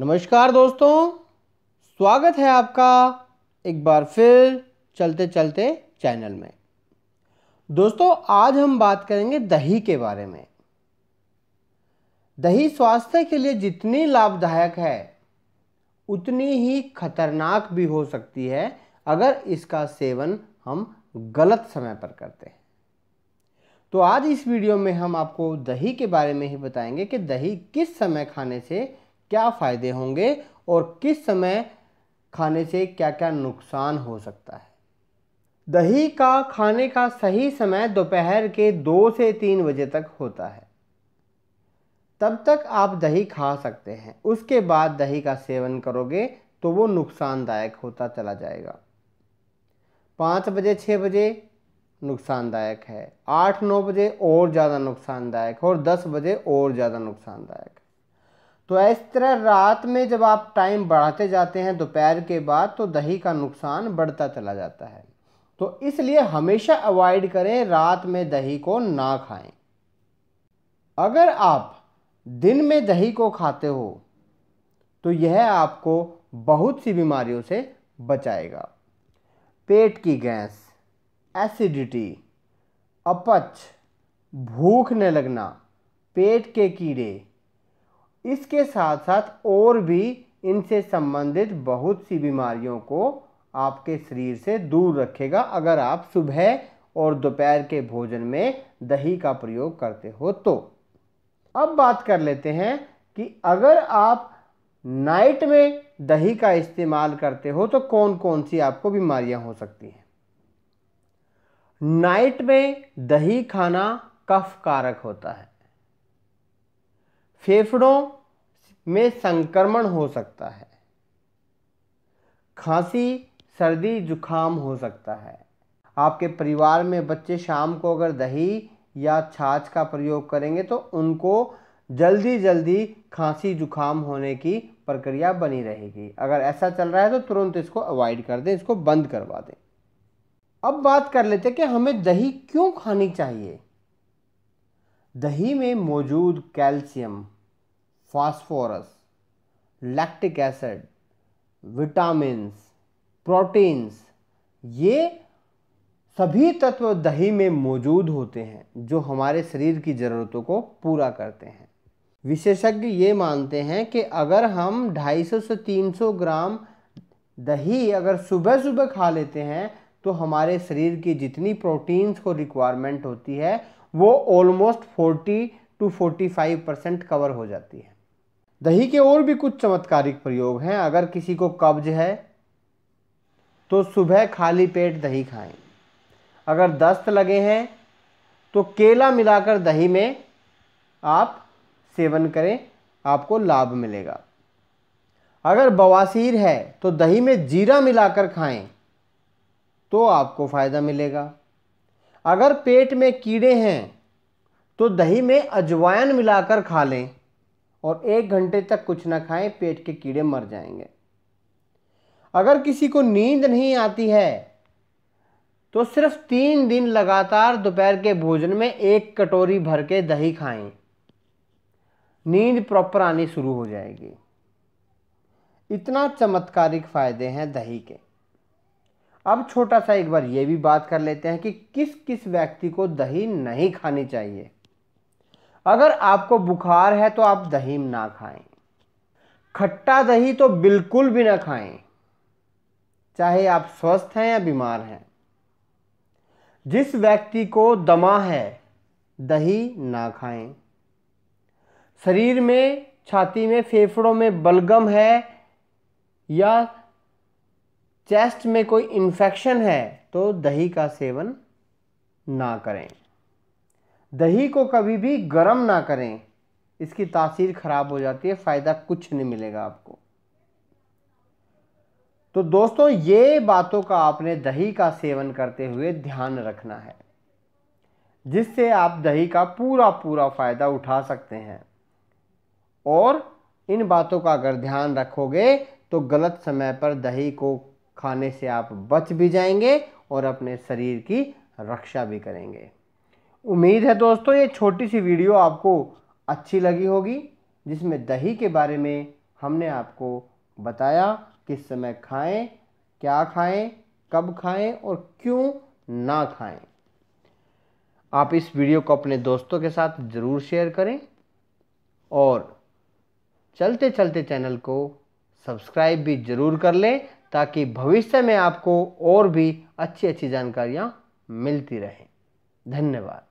नमस्कार दोस्तों स्वागत है आपका एक बार फिर चलते चलते चैनल में दोस्तों आज हम बात करेंगे दही के बारे में दही स्वास्थ्य के लिए जितनी लाभदायक है उतनी ही खतरनाक भी हो सकती है अगर इसका सेवन हम गलत समय पर करते हैं तो आज इस वीडियो में हम आपको दही के बारे में ही बताएंगे कि दही किस समय खाने से क्या फ़ायदे होंगे और किस समय खाने से क्या क्या नुकसान हो सकता है दही का खाने का सही समय दोपहर के दो से तीन बजे तक होता है तब तक आप दही खा सकते हैं उसके बाद दही का सेवन करोगे तो वो नुकसानदायक होता चला जाएगा पाँच बजे छः बजे नुकसानदायक है आठ नौ बजे और ज़्यादा नुकसानदायक और दस बजे और ज़्यादा नुकसानदायक तो इस तरह रात में जब आप टाइम बढ़ाते जाते हैं दोपहर के बाद तो दही का नुकसान बढ़ता चला जाता है तो इसलिए हमेशा अवॉइड करें रात में दही को ना खाएं अगर आप दिन में दही को खाते हो तो यह आपको बहुत सी बीमारियों से बचाएगा पेट की गैस एसिडिटी अपच भूख न लगना पेट के कीड़े इसके साथ साथ और भी इनसे संबंधित बहुत सी बीमारियों को आपके शरीर से दूर रखेगा अगर आप सुबह और दोपहर के भोजन में दही का प्रयोग करते हो तो अब बात कर लेते हैं कि अगर आप नाइट में दही का इस्तेमाल करते हो तो कौन कौन सी आपको बीमारियां हो सकती हैं नाइट में दही खाना कफ कारक होता है फेफड़ों में संक्रमण हो सकता है खांसी सर्दी जुखाम हो सकता है आपके परिवार में बच्चे शाम को अगर दही या छाछ का प्रयोग करेंगे तो उनको जल्दी जल्दी खांसी जुखाम होने की प्रक्रिया बनी रहेगी अगर ऐसा चल रहा है तो तुरंत इसको अवॉइड कर दें इसको बंद करवा दें अब बात कर लेते हैं कि हमें दही क्यों खानी चाहिए दही में मौजूद calcium phosphorus lactic acid vitamin proteins ये सभी तत्व दही में मौजूद होते हैं जो हमारे शरीर की ज़रूरतों को पूरा करते हैं विशेषज्ञ ये मानते हैं कि अगर हम 250 से 300 ग्राम दही अगर सुबह सुबह खा लेते हैं तो हमारे शरीर की जितनी प्रोटीन्स को रिक्वायरमेंट होती है वो ऑलमोस्ट 40 टू 45 परसेंट कवर हो जाती है दही के और भी कुछ चमत्कारिक प्रयोग हैं अगर किसी को कब्ज है तो सुबह खाली पेट दही खाएं अगर दस्त लगे हैं तो केला मिलाकर दही में आप सेवन करें आपको लाभ मिलेगा अगर बवासीर है तो दही में जीरा मिलाकर खाएं तो आपको फ़ायदा मिलेगा अगर पेट में कीड़े हैं तो दही में अजवाइन मिलाकर खा लें और एक घंटे तक कुछ ना खाएं पेट के कीड़े मर जाएंगे अगर किसी को नींद नहीं आती है तो सिर्फ तीन दिन लगातार दोपहर के भोजन में एक कटोरी भर के दही खाएं नींद प्रॉपर आनी शुरू हो जाएगी इतना चमत्कारिक फ़ायदे हैं दही के अब छोटा सा एक बार ये भी बात कर लेते हैं कि किस किस व्यक्ति को दही नहीं खानी चाहिए अगर आपको बुखार है तो आप दही ना खाएं खट्टा दही तो बिल्कुल भी ना खाएं चाहे आप स्वस्थ हैं या बीमार हैं जिस व्यक्ति को दमा है दही ना खाएं शरीर में छाती में फेफड़ों में बलगम है या चेस्ट में कोई इन्फेक्शन है तो दही का सेवन ना करें दही को कभी भी गर्म ना करें इसकी तासीर ख़राब हो जाती है फ़ायदा कुछ नहीं मिलेगा आपको तो दोस्तों ये बातों का आपने दही का सेवन करते हुए ध्यान रखना है जिससे आप दही का पूरा पूरा फ़ायदा उठा सकते हैं और इन बातों का अगर ध्यान रखोगे तो गलत समय पर दही को खाने से आप बच भी जाएंगे और अपने शरीर की रक्षा भी करेंगे उम्मीद है दोस्तों ये छोटी सी वीडियो आपको अच्छी लगी होगी जिसमें दही के बारे में हमने आपको बताया किस समय खाएं क्या खाएं कब खाएं और क्यों ना खाएं आप इस वीडियो को अपने दोस्तों के साथ ज़रूर शेयर करें और चलते चलते चैनल को सब्सक्राइब भी ज़रूर कर लें ताकि भविष्य में आपको और भी अच्छी अच्छी जानकारियाँ मिलती रहें धन्यवाद